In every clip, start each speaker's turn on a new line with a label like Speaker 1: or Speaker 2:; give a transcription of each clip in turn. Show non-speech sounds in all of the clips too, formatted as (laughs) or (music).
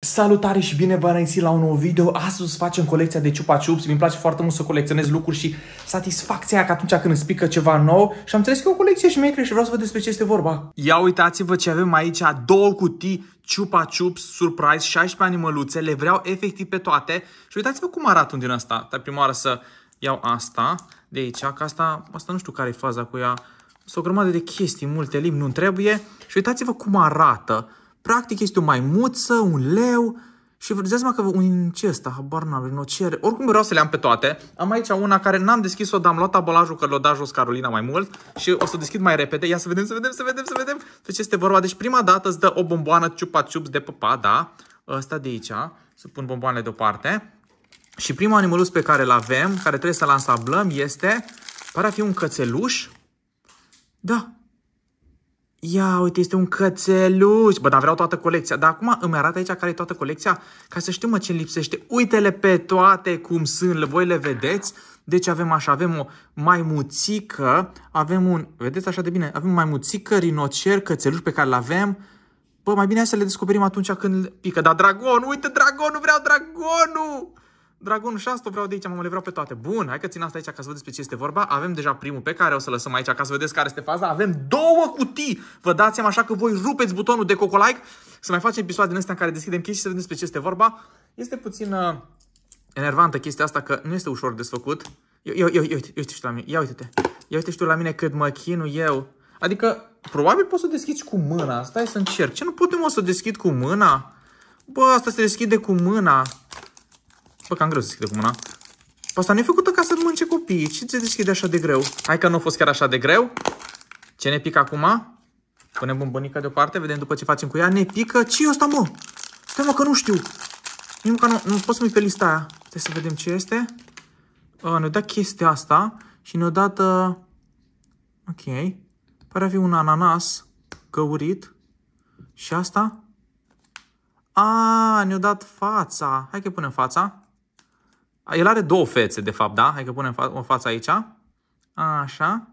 Speaker 1: Salutare și bine v-am la un nou video. Astăzi facem colecția de Chupa Chups. Mi-mi place foarte mult să colecționez lucruri și satisfacția că atunci când îți pică ceva nou și am înțeles că e o colecție și maker și vreau să văd despre ce este vorba. Ia uitați-vă ce avem aici, două cutii Chupa Chups Surprise, 16 animăluțe, le vreau efectiv pe toate și uitați-vă cum arată un din asta. Dar prima oară să iau asta de aici, că asta, asta nu știu care e faza cu ea. Sunt o grămadă de chestii, multe limbi, nu-mi trebuie. Și uitați-vă cum arată. Practic este o maimuță, un leu și vă dați că un ce ăsta, habar n-am, cere. Oricum vreau să le am pe toate. Am aici una care n-am deschis-o, dar am luat abolajul că l-o da jos Carolina mai mult și o să o deschid mai repede. Ia să vedem, să vedem, să vedem, să vedem de deci ce este vorba. Deci prima dată îți dă o bomboană ciupa ciups de păpa, da? Ăsta de aici. Să pun bomboanele deoparte. Și primul animalus pe care îl avem, care trebuie să-l ansablăm, este... Pare a fi un cățeluș. Da, Ia, uite, este un cățeluș. Bă, dar vreau toată colecția. Dar acum îmi arată aici care e toată colecția ca să știu, mă, ce lipsește. Uite-le pe toate cum sunt, voi le vedeți? Deci avem așa, avem o maimuțică, avem un, vedeți așa de bine, avem maimuțică, rinocer, cățeluș pe care l-avem. Bă, mai bine să le descoperim atunci când pică. Dar dragon, uite dragonul, vreau dragonul! Dragon 6 o vreau de aici, mă le vreau pe toate. Bun, hai că țin asta aici ca să văd despre ce este vorba. Avem deja primul pe care o să lăsăm aici ca să vedeți care este faza. Avem două cutii. Vă dați seama așa că voi rupeți butonul de coco like. să mai facem episoade din astea în care deschidem chestii și să vedem despre ce este vorba. Este puțin uh, enervantă chestia asta că nu este ușor desfăcut. Eu, eu, eu, eu, uite, uite la mine. Ia uite-te. Ia uite și la mine cât mă chinu eu. Adică, probabil pot să deschizi cu mâna. Stai să încerc. Ce nu putem o să deschid cu mâna? Bă, asta se deschide cu mâna. Bă, cam greu să scrie cu mâna. Asta nu e făcută ca să mănânce copiii. Ce se deschide așa de greu? Hai că nu a fost chiar așa de greu. Ce ne pică acum? Punem bombonica deoparte, vedem după ce facem cu ea. Ne pică? ce e asta, mă? Stai, mă, că nu știu. Nu, că nu, nu pot să-mi pe lista aia. Trebuie să vedem ce este. Uh, ne-a dat chestia asta și ne-a dat... Uh... Ok. Pare a fi un ananas găurit. Și asta? A, ne-a dat fața. Hai că punem fața. El are două fețe, de fapt, da? Hai că punem o față aici. Așa.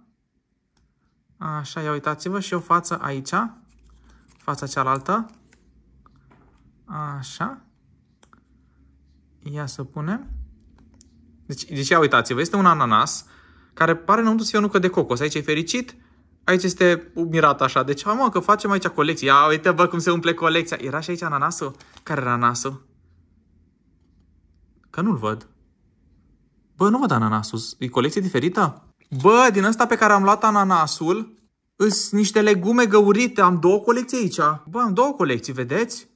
Speaker 1: Așa, ia uitați-vă și o față aici. Fața cealaltă. Așa. Ia să punem. Deci, deci ia uitați-vă, este un ananas care pare înăuntru să fie o nucă de cocos. Aici e fericit, aici este mirat așa. Deci, hai mă, că facem aici colecție. Ia uite, bă, cum se umple colecția. Era și aici ananasul? Care era ananasul? Că nu-l văd. Bă, nu văd ananasul. E colecție diferită? Bă, din ăsta pe care am luat ananasul, sunt niște legume găurite. Am două colecții aici. Bă, am două colecții, vedeți?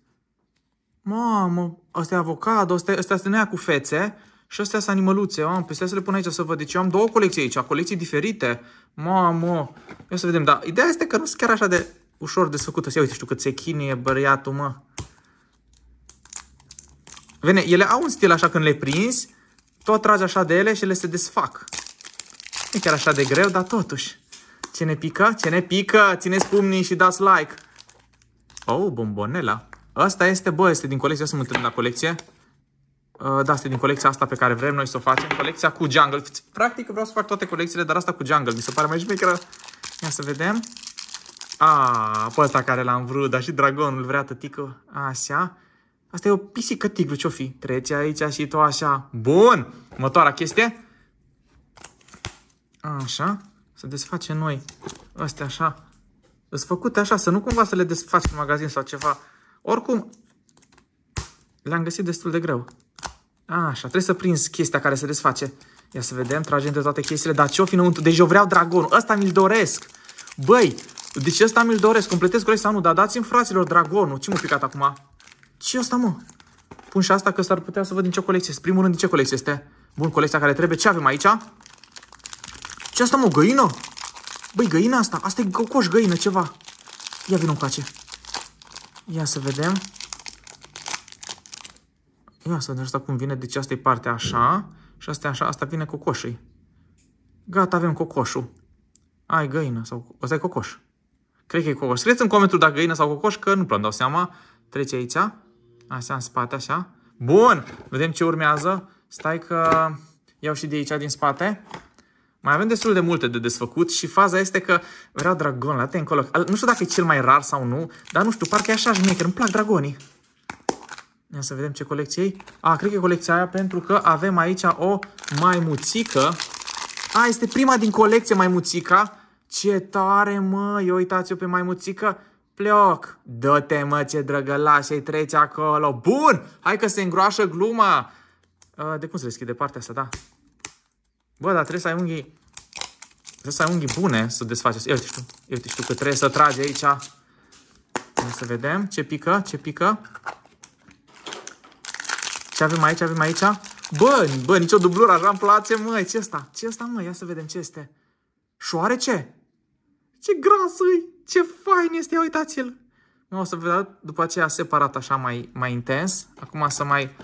Speaker 1: Mamă, ăsta e avocado, ăsta, e sunt aia cu fețe și astea sunt animăluțe. Am, pe păi să le pun aici să văd. Deci eu am două colecții aici, colecții diferite. Mamă, ia să vedem. Da, ideea este că nu sunt chiar așa de ușor desfăcută. Ia uite, știu cât se chinie băriatul, mă. Vene, ele au un stil așa când le prinzi, tot tragi așa de ele și le se desfac. Nu chiar așa de greu, dar totuși. Ce ne pică? Ce ne pică? Țineți pumnii și dați like. Oh, bombonela. Asta este, bă, este din colecția, să mă la colecție. Uh, da, este din colecția asta pe care vrem noi să o facem, colecția cu jungle. Practic vreau să fac toate colecțiile, dar asta cu jungle mi se pare mai șmecheră. Ia să vedem. A, ah, pe ăsta care l-am vrut, dar și dragonul vrea tătică. Așa. Asta e o pisică tigru, ce-o fi? Trece aici și tu așa. Bun! Următoarea chestie. Așa. Să desfacem noi astea așa. Îs făcute așa, să nu cumva să le desfaci în magazin sau ceva. Oricum, le-am găsit destul de greu. Așa, trebuie să prins chestia care se desface. Ia să vedem, tragem de toate chestiile. Dar ce-o fi înăuntru? Deci eu vreau dragonul. Ăsta mi-l doresc. Băi, deci ăsta mi-l doresc. Completez groi sau nu? Dar dați-mi, fraților, dragonul. Ce m-a picat acum? ce asta, mă? Pun și asta că s-ar putea să văd din ce colecție este. Primul rând, din ce colecție este? Bun, colecția care trebuie. Ce avem aici? ce asta, mă? Găină? Băi, găina asta? Asta e cocoș găină, ceva. Ia un încoace. Ia să vedem. Ia să vedem asta cum vine. Deci asta e partea așa. Și asta e așa. Asta vine cocoșul. Gata, avem cocoșul. Ai găină sau... Asta e cocoș. Cred că e cocoș. Scrieți în comentariu dacă găină sau cocoș, că nu prea dau seama. Trece aici. Așa, în spate, așa. Bun! Vedem ce urmează. Stai că iau și de aici, din spate. Mai avem destul de multe de desfăcut și faza este că vreau dragon la te încolo. Nu știu dacă e cel mai rar sau nu, dar nu știu, parcă e așa șmecher. Îmi plac dragonii. Ia să vedem ce colecție e. A, cred că e colecția aia pentru că avem aici o maimuțică. A, este prima din colecție maimuțica. Ce tare, mă! Eu uitați-o pe maimuțică. Plioc, dă-te mă ce drăgălașe, treci acolo. Bun, hai că se îngroașă gluma. Uh, de cum se deschide partea asta, da? Bă, dar trebuie să ai unghii... Trebuie să ai unghii bune să desfaci asta. Eu te știu, eu te știu că trebuie să tragi aici. Hai să vedem ce pică, ce pică. Ce avem aici, avem aici? Bă, bă, nicio dublură, așa îmi place, măi. ce asta? ce asta, mă? Ia să vedem ce este. Șoarece? Ce grasă -i? Ce fain este, ia uitați-l! O să vă după aceea separat așa mai, mai intens. Acum să mai...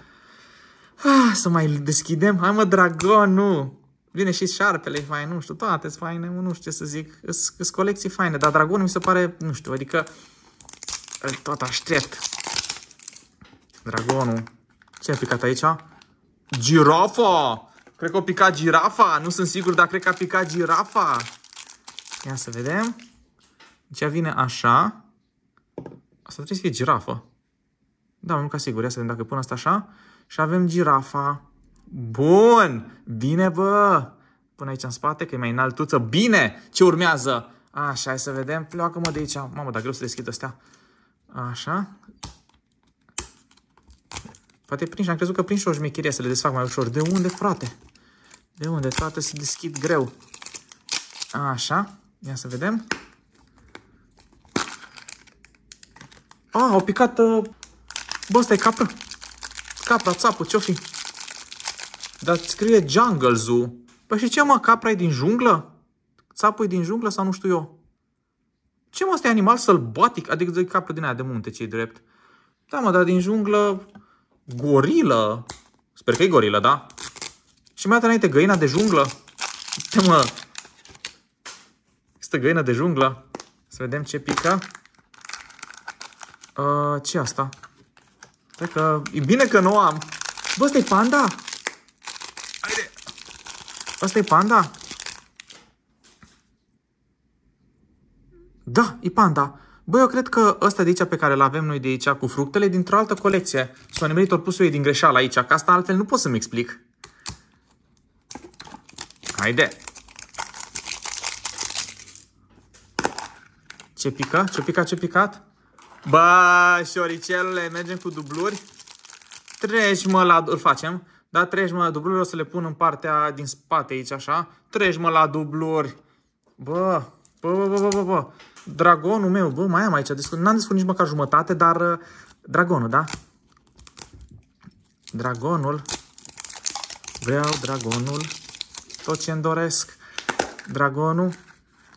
Speaker 1: Ah, să mai deschidem. Hai mă, dragonul! Vine și șarpele e fain, nu știu, toate sunt faine, nu știu ce să zic. Sunt colecții faine, dar dragonul mi se pare, nu știu, adică îl tot aștept. Dragonul. Ce a picat aici? Girafa! Cred că a picat girafa, nu sunt sigur, dar cred că a picat girafa. Ia să vedem. Deci ea vine așa. Asta trebuie să fie girafă. Da, mă ca sigur. Ia să vedem dacă pun asta așa. Și avem girafa. Bun! Bine, bă! Până aici în spate, că e mai înaltuță. Bine! Ce urmează? Așa, hai să vedem. Pleacă-mă de aici. Mamă, dar greu să deschid astea. Așa. Poate prin și am crezut că prin și o șmecherie să le desfac mai ușor. De unde, frate? De unde, frate, se deschid greu. Așa. Ia să vedem. A, au picat... Uh, bă, ăsta e capră. Capra, țapă, ce-o fi? Dar scrie Jungle Zoo. Păi și ce mă, capra e din junglă? Țapă e din junglă sau nu știu eu? Ce mă, ăsta e animal sălbatic? Adică de capră din aia de munte, ce drept. Da, mă, dar din junglă... Gorilă. Sper că e gorilă, da? Și mai înainte, găina de junglă. Uite, mă. Este găina de junglă. Să vedem ce pică ce asta? Stai că e bine că nu am. Bă, ăsta panda? Haide! Ăsta e panda? Da, e panda. Bă, eu cred că ăsta de aici pe care îl avem noi de aici cu fructele dintr-o altă colecție. S-a nimerit pus eu din greșeală aici, că asta altfel nu pot să-mi explic. Haide! Ce pică? Ce pică, Ce picat? Bă, șoricelele, mergem cu dubluri. Treci mă la... Îl facem. Da, treci mă la dubluri. O să le pun în partea din spate aici, așa. Treci mă la dubluri. Bă, bă, bă, bă, bă, bă, bă. Dragonul meu, bă, mai am aici. N-am descurcat nici măcar jumătate, dar... Uh, dragonul, da? Dragonul. Vreau dragonul. Tot ce-mi doresc. Dragonul.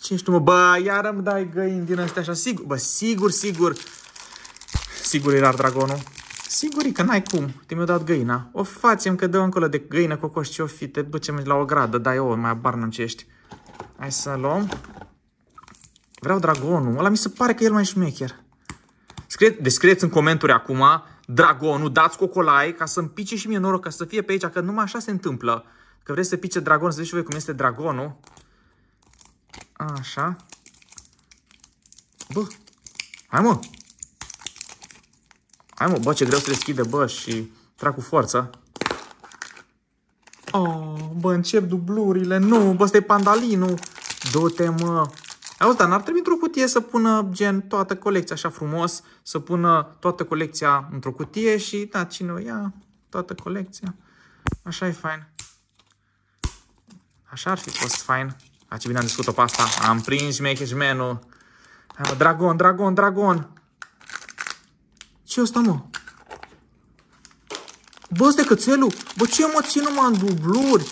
Speaker 1: Ce știu, mă? Bă, iară îmi dai găini din astea așa. Sigur, bă, sigur, sigur. Sigur era dragonul. Sigur că n-ai cum, te-mi-a dat găina. O facem că dă încolo de găină cocoș ce o fi, te ducem la o gradă, dai o, mai abar ce ești. Hai să luăm. Vreau dragonul, ăla mi se pare că el mai șmecher. Scrie, descrieți în comentarii acum, dragonul, dați cocolai ca să-mi pice și mie noroc, ca să fie pe aici, că numai așa se întâmplă. Că vreți să pice dragon, să vedeți și voi cum este dragonul. Așa. Bă, hai mă, Hai mă, bă, ce greu se deschide, bă, și trag cu forță. Oh, bă, încep dublurile. Nu, bă, ăsta pandalinul. Du-te, mă. Auzi, dar n-ar trebui într-o cutie să pună gen toată colecția așa frumos, să pună toată colecția într-o cutie și, da, cine o ia, toată colecția. Așa e fain. Așa ar fi fost fain. A, ce bine am discutat pe asta. Am prins Maker's Menu. Dragon, dragon, dragon ce asta, mă? Bă, de cățelul? Bă, ce mă țin numai în dubluri?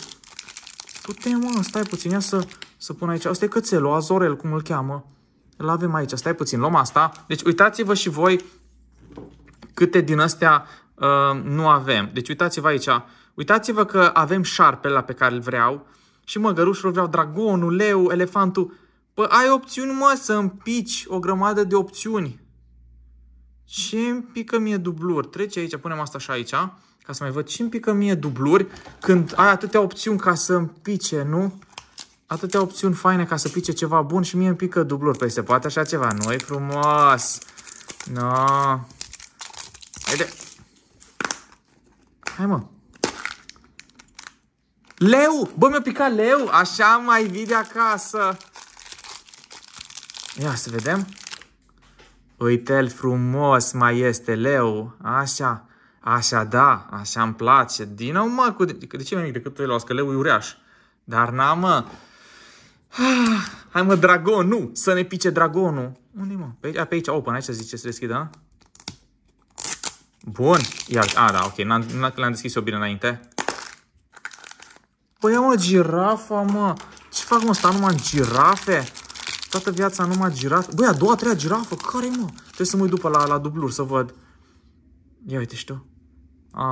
Speaker 1: Du-te, mă, stai puțin, ia să, să pun aici. Asta e cățelul, Azorel, cum îl cheamă. Îl avem aici, stai puțin, luăm asta. Deci uitați-vă și voi câte din astea uh, nu avem. Deci uitați-vă aici. Uitați-vă că avem șarpe la pe care îl vreau și gărușul vreau dragonul, leu, elefantul. Păi ai opțiuni, mă, să împici o grămadă de opțiuni ce îmi pică mie dubluri? Trece aici, punem asta și aici, ca să mai văd ce îmi pică mie dubluri când ai atâtea opțiuni ca să îmi pice, nu? Atâtea opțiuni faine ca să pice ceva bun și mie îmi pică dubluri. Păi se poate așa ceva, nu e frumos. No. Haide. Hai mă. Leu! Bă, mi-a picat leu! Așa mai vii de acasă. Ia să vedem. Uite-l frumos mai este leu, așa, așa da, așa îmi place. Din nou mă, cu, de ce mai mic decât leu, că leu e uriaș. Dar n mă. Ah, hai mă, dragon, nu, să ne pice dragonul. Unde mă? Pe aici, pe aici open, aici zice să deschidă, da? Bun, Ia, a, da, ok, n-am deschis eu bine înainte. Păi, ia mă, girafa, mă. Ce fac, mă, stau numai în girafe? Toată viața numai girafă. Băi, a doua, a treia girafă? Care mă? Trebuie să mă uit după la, la dubluri să văd. Ia uite și tu. A,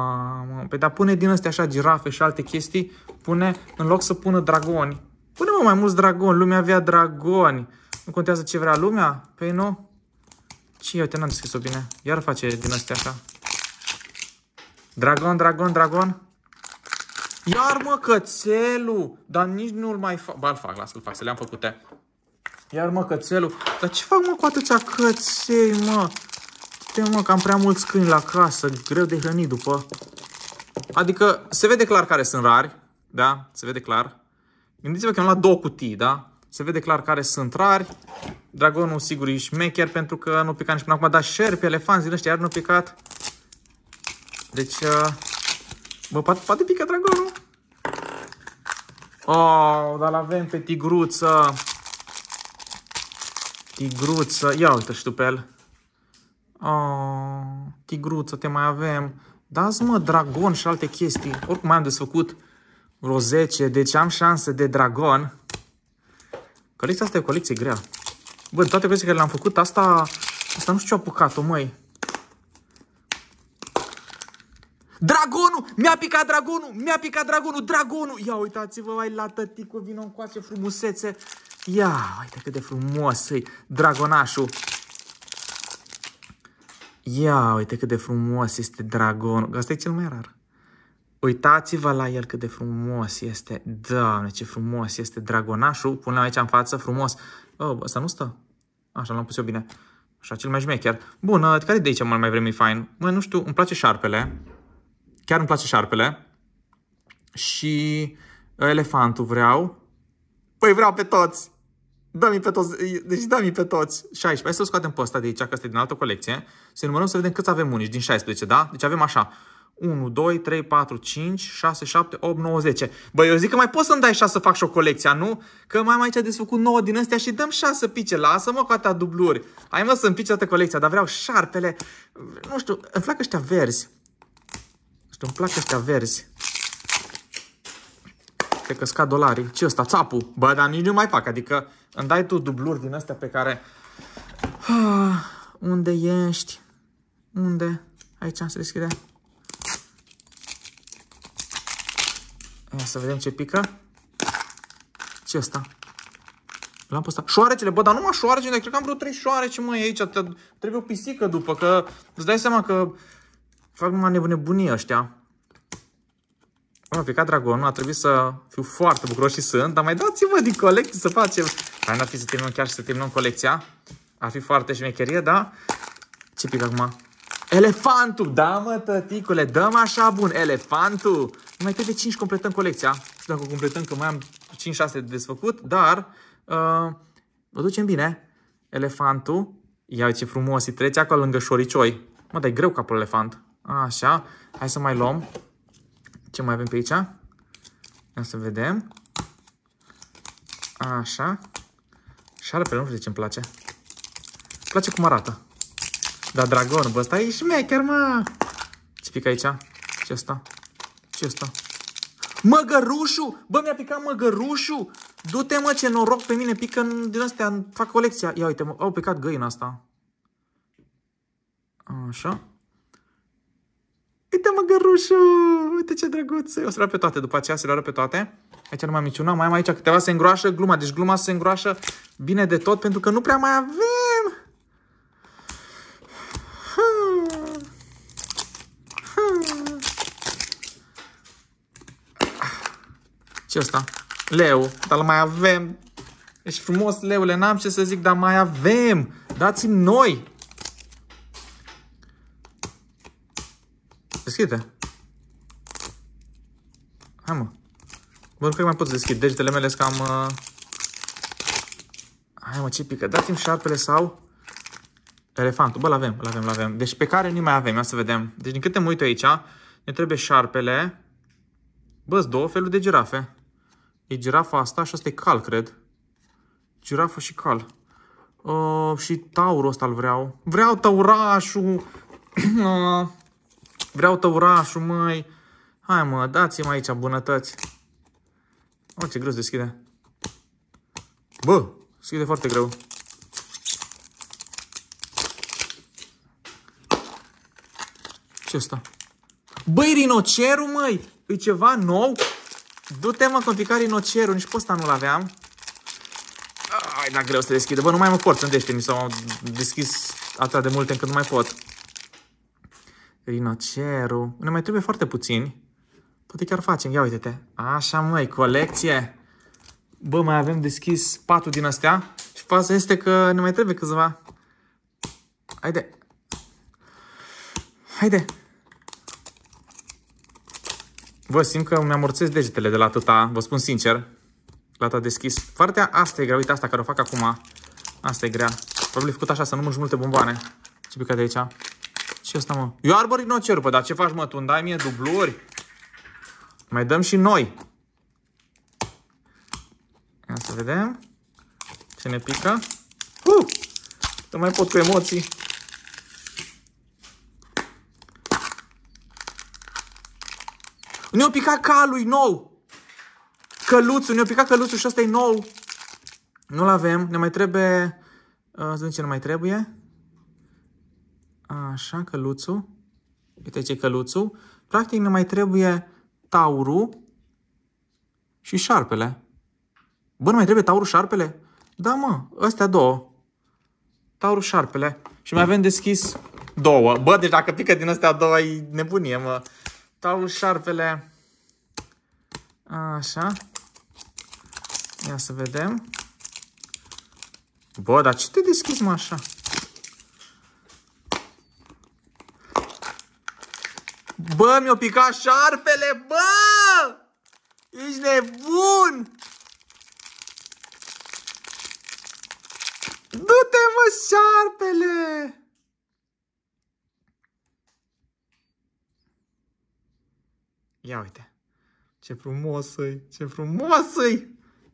Speaker 1: mă. pe păi, dar pune din astea așa girafe și alte chestii, pune, în loc să pună dragoni. Pune mă mai mulți dragoni, lumea avea dragoni. Nu contează ce vrea lumea? Păi nu. Ce, uite, n-am deschis o bine. Iar face din astea așa. Dragon, dragon, dragon. Iar mă, cățelul! Dar nici nu-l mai fac. Ba, îl fac, las, îl fac, să le-am făcute. Iar mă, cățelul, dar ce fac mă cu atâția căței, mă? Uite mă, că am prea mulți câini la casă, greu de hrănit după. Adică se vede clar care sunt rari, da? Se vede clar. Gândiți-vă că am luat două cutii, da? Se vede clar care sunt rari. Dragonul sigur e șmecher pentru că nu pica nici până acum, dar șerpi, elefanți din ăștia iar nu picat. Deci, uh, mă, poate, poate pică dragonul? Oh, dar l-avem pe tigruță. Tigruță, ia uite și tu pe el. Oh, tigruță, te mai avem. Dați mă, dragon și alte chestii. Oricum am desfăcut vreo 10, deci am șanse de dragon. Colecția asta e o colecție grea. Bă, toate colecții care le-am făcut, asta, asta nu știu ce a apucat-o, măi. Dragonul! Mi-a picat dragonul! Mi-a picat dragonul! Dragonul! Ia uitați-vă, mai la tăticul, vină încoace frumusețe. Ia, uite cât de frumos e dragonașul. Ia, uite cât de frumos este dragonul. Asta e cel mai rar. Uitați-vă la el cât de frumos este. Doamne, ce frumos este dragonașul. Pune-l aici în față, frumos. Oh, ăsta nu stă? Așa, l-am pus eu bine. Așa, cel mai șmecher. Bun, ă, care de aici mai mai vremi fain? Mă, nu știu, îmi place șarpele. Chiar îmi place șarpele. Și elefantul vreau. Păi vreau pe toți! dă mi pe toți, deci dă mi pe toți 16. Hai să scoatem pe ăsta de aici, că este din altă colecție. Să numărăm să vedem câți avem unici din 16, da? Deci avem așa. 1, 2, 3, 4, 5, 6, 7, 8, 9, 10. Băi, eu zic că mai poți să-mi dai 6 să fac și o colecție, nu? Că mai am aici desfăcut 9 din astea și dăm 6 pice. Lasă-mă cu atâta dubluri. Hai mă să-mi pice toată colecția, dar vreau șarpele. Nu știu, îmi plac ăștia verzi. Nu știu, îmi plac ăștia verzi. Cred că scad dolarii. Ce ăsta? Țapul. Bă, dar nici nu mai fac, adică... Îmi dai tu dubluri din astea pe care... Ah, unde ești? Unde? Aici să deschide. Ia să vedem ce pică. ce asta? L-am pus Șoarecele, bă, dar numai șoarecele, cred că am vreo trei șoareci, măi, aici. trebuie o pisică după, că îți dai seama că fac numai nebunie ăștia. Am picat dragonul, a trebuit să fiu foarte bucuros și sunt, dar mai dați-vă din colecție să facem Hai n-ar fi să terminăm chiar și să terminăm colecția. Ar fi foarte șmecherie, da? Ce pic acum? Elefantul! Da, mă, tăticule, dăm așa bun, elefantul! Mai trebuie 5 completăm colecția. Nu știu dacă o completăm, că mai am 5-6 de desfăcut, dar uh, o ducem bine. Elefantul. Ia ce frumos, îi trece acolo lângă șoricioi. Mă, dar e greu capul elefant. Așa, hai să mai luăm. Ce mai avem pe aici? Ia să vedem. Așa. Șarpele, nu știu de ce îmi place. Îmi place cum arată. Da, dragon, bă, ăsta e șmecher, mă! Ce pică aici? ce asta? ce asta? Măgărușu! Bă, mi-a picat măgărușu! Du-te, mă, ce noroc pe mine, pică în, din astea, fac colecția. Ia uite, mă, au picat găina asta. Așa. Uite măgărușu! Uite ce drăguț! O să le pe toate după aceea, să le pe toate. Aici nu mai am niciuna, mai am aici câteva, se îngroașă gluma. Deci gluma se îngroașă bine de tot pentru că nu prea mai avem. ce asta? Leu, dar mai avem. Ești frumos, Leule, n-am ce să zic, dar mai avem. Dați-mi noi. Deschide. Hai mă bun cred că mai pot să deschid degetele mele, sunt cam... Uh... Hai mă, ce pică. Dați-mi șarpele sau... Elefantul. Bă, l-avem, l-avem, l-avem. Deci pe care nu mai avem, ia să vedem. Deci din câte mă uit aici, ne trebuie șarpele. Bă, două feluri de girafe. E girafa asta și asta e cal, cred. Girafa și cal. Uh, și taurul ăsta l vreau. Vreau taurașul! (clears throat) Uh, vreau taurașul, măi! Hai mă, dați-mi aici bunătăți! Mă, ce greu se deschide. Bă, se deschide foarte greu. Ce asta? Băi, rinocerul, măi! E ceva nou? Du-te, mă, că picat rinocerul. Nici pe ăsta nu-l aveam. Ai, da, greu să deschidă. Bă, nu mai mă pot să mi s-au deschis atât de multe încât nu mai pot. Rinocerul. Ne mai trebuie foarte puțini. Poate chiar facem. Ia uite-te. Așa, măi, colecție. Bă, mai avem deschis patru din astea. Și faza este că ne mai trebuie câțiva. Haide. Haide. Vă simt că mi-am morțesc degetele de la atâta, vă spun sincer. La atâta deschis. Partea asta e grea, uite asta care o fac acum. Asta e grea. Probabil făcut așa, să nu mânci multe bomboane. Ce pică de aici? Ce asta, mă? Eu arbor rinocer, bă, dar ce faci, mă? Tu îmi dai mie dubluri? Mai dăm și noi. Ia să vedem ce ne pică. Uh! Nu mai pot cu emoții. Ne-a picat calul, nou! Căluțul, ne-a picat căluțul și ăsta e nou. Nu-l avem, ne mai trebuie... Uh, să ce ne mai trebuie. Așa, căluțul. Uite ce căluțul. Practic ne mai trebuie taurul și șarpele. Bă, nu mai trebuie taurul șarpele? Da, mă, astea două. Taurul șarpele. Și mai avem deschis două. Bă, deci dacă pică din astea două, e nebunie, mă. Taurul șarpele. Așa. Ia să vedem. Bă, dar ce te deschizi, mă, așa? Bă, mi-o picat șarpele, bă! Ești nebun! Du-te, mă, șarpele! Ia uite. Ce frumos -i, ce frumos -i.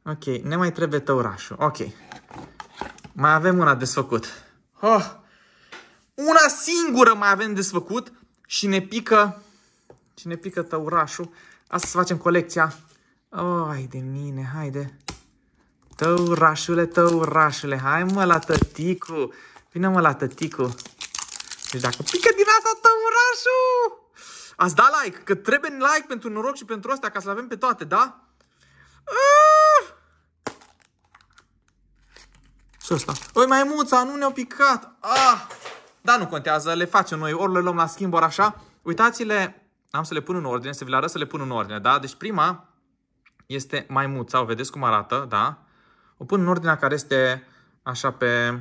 Speaker 1: Ok, ne mai trebuie tăurașul. Ok. Mai avem una desfăcut. Oh. Una singură mai avem desfăcut și ne pică, și ne pică tăurașul. Asta să facem colecția. Ai de mine, haide. Tăurașule, tăurașule, hai mă la tăticu. Vine mă la tăticu. Deci dacă pică din asta tăurașul, ați da like, că trebuie like pentru noroc și pentru astea, ca să avem pe toate, da? Ah! Și asta? Oi, maimuța, nu ne-au picat! Ah! Da, nu contează, le facem noi, ori le luăm la schimb, ori așa. Uitați-le, am să le pun în ordine, să vi le arăt să le pun în ordine, da? Deci prima este maimuța, o vedeți cum arată, da? O pun în ordinea care este așa pe...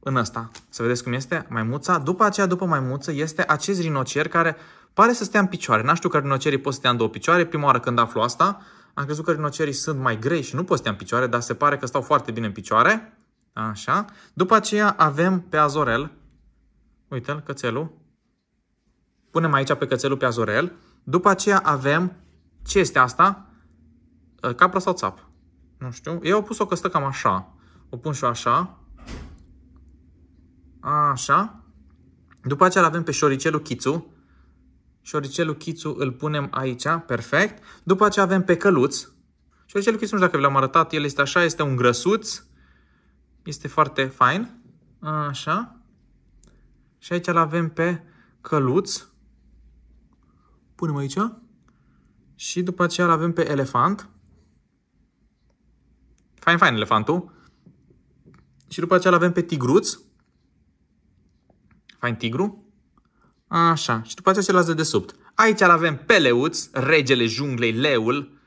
Speaker 1: în ăsta. Să vedeți cum este maimuța. După aceea, după maimuță, este acest rinocer care pare să stea în picioare. N-aș știu că rinocerii pot să stea în două picioare. Prima oară când aflu asta, am crezut că rinocerii sunt mai grei și nu pot să stea în picioare, dar se pare că stau foarte bine în picioare. Așa. După aceea avem pe Azorel. Uite-l, cățelul. Punem aici pe cățelul pe Azorel. După aceea avem... Ce este asta? Uh, capra sau țap? Nu știu. Eu au pus-o că stă cam așa. O pun și așa. Așa. După aceea avem pe șoricelul Chițu. Șoricelul Chițu îl punem aici, perfect. După aceea avem pe căluț. Șoricelul Chițu, nu știu dacă vi l-am arătat, el este așa, este un grăsuț este foarte fain. Așa. Și aici îl avem pe căluț. Punem aici. Și după aceea îl avem pe elefant. Fain, fain elefantul. Și după aceea îl avem pe tigruț. Fain tigru. Așa. Și după aceea se lasă de sub. Aici îl avem pe leuț, regele junglei, leul.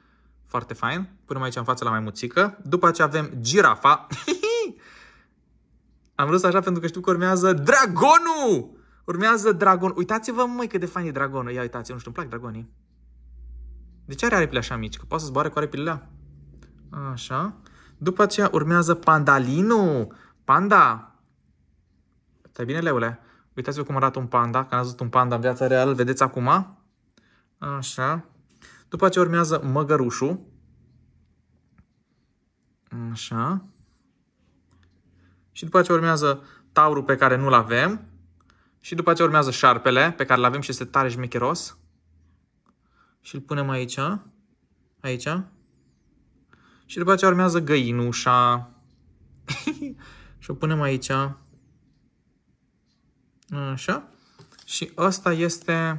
Speaker 1: Foarte fain. Punem aici în față la mai maimuțică. După aceea avem girafa. (laughs) Am râs așa pentru că știu că urmează Dragonul! Urmează Dragon. Uitați-vă, măi, cât de fain e Dragonul. Ia uitați, eu nu știu, îmi plac dragonii. De ce are aripile așa mici? Că poate să zboare cu aripile Așa. După aceea urmează pandalinu. Panda! Stai bine, leule? Uitați-vă cum arată un panda, că n-ați văzut un panda în viața reală, vedeți acum? Așa. După aceea urmează măgărușul. Așa și după ce urmează taurul pe care nu-l avem și după ce urmează șarpele pe care l avem și este tare șmecheros și îl punem aici, aici și după ce urmează găinușa (laughs) și o punem aici așa și ăsta este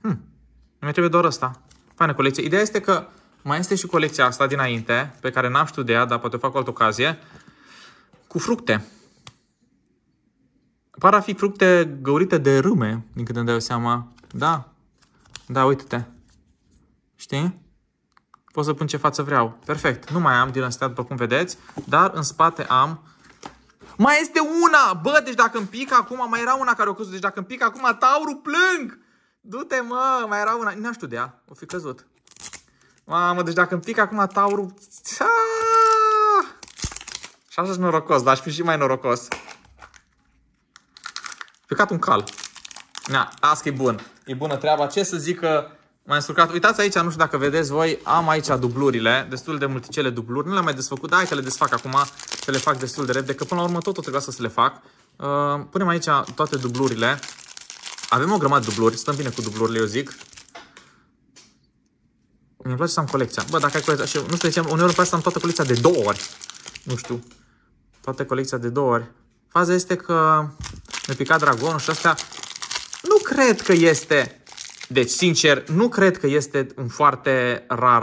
Speaker 1: hmm, mi trebuie doar ăsta faină colecție. Ideea este că mai este și colecția asta dinainte, pe care n-am studiat, dar poate o fac o altă ocazie, cu fructe. Par a fi fructe găurite de râme, din câte îmi dau seama. Da, da, uite-te. Știi? Pot să pun ce față vreau. Perfect. Nu mai am din astea, după cum vedeți, dar în spate am... Mai este una! Bă, deci dacă îmi pic acum, mai era una care o căzut. Deci dacă îmi pic acum, taurul plâng! Du-te, mă! Mai era una. n am știu de ea. O fi căzut. Mamă, deci dacă îmi pic acum taurul... Și așa sunt norocos, dar aș fi și mai norocos. Picat un cal. Na, asta e bun. E bună treaba. Ce să zic că m-am surcat. Uitați aici, nu știu dacă vedeți voi, am aici dublurile, destul de multicele dubluri. Nu le-am mai desfăcut, dar hai că le desfac acum, să le fac destul de repede, că până la urmă tot o trebuia să le fac. Uh, punem aici toate dublurile. Avem o grămadă de dubluri, stăm bine cu dublurile, eu zic. Mi-ar place să am colecția. Bă, dacă ai colecția și eu, nu știu de ce, uneori îmi să am toată colecția de două ori. Nu știu. Toată colecția de două ori. Faza este că mi-a picat dragonul și asta nu cred că este, deci sincer, nu cred că este un foarte rar,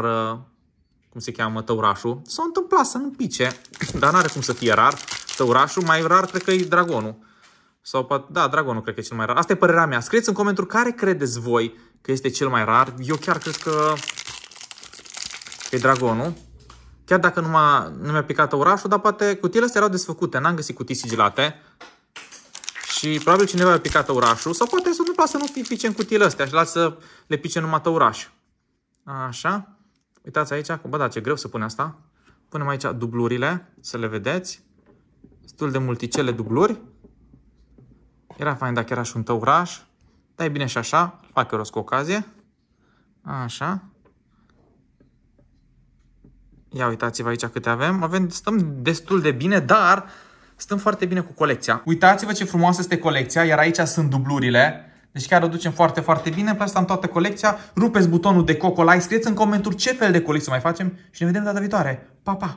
Speaker 1: cum se cheamă, tăurașul. S-a întâmplat să nu pice, dar n-are cum să fie rar tăurașul, mai rar cred că e dragonul. Sau poate, da, dragonul cred că e cel mai rar. Asta e părerea mea. Scrieți în comentariu care credeți voi că este cel mai rar. Eu chiar cred că e dragonul. Chiar dacă nu m-a, nu mi-a picat orașul, dar poate cutiile astea erau desfăcute, n-am găsit cutii sigilate. Și probabil cineva a picat orașul, sau poate să nu să nu fi pice în cutiile astea și lasă le pice numai tăuraș. Așa. Uitați aici, bă, da, ce greu să pune asta. Punem aici dublurile, să le vedeți. Stul de multicele dubluri. Era fain dacă era și un tăuraș. Dar e bine și așa, fac eu rost cu ocazie. Așa. Ia uitați-vă aici câte avem. avem. Stăm destul de bine, dar stăm foarte bine cu colecția. Uitați-vă ce frumoasă este colecția, iar aici sunt dublurile. Deci chiar o ducem foarte, foarte bine. Pe asta am toată colecția. Rupeți butonul de Coco Like, scrieți în comentarii ce fel de colecție mai facem și ne vedem data viitoare. Pa, pa!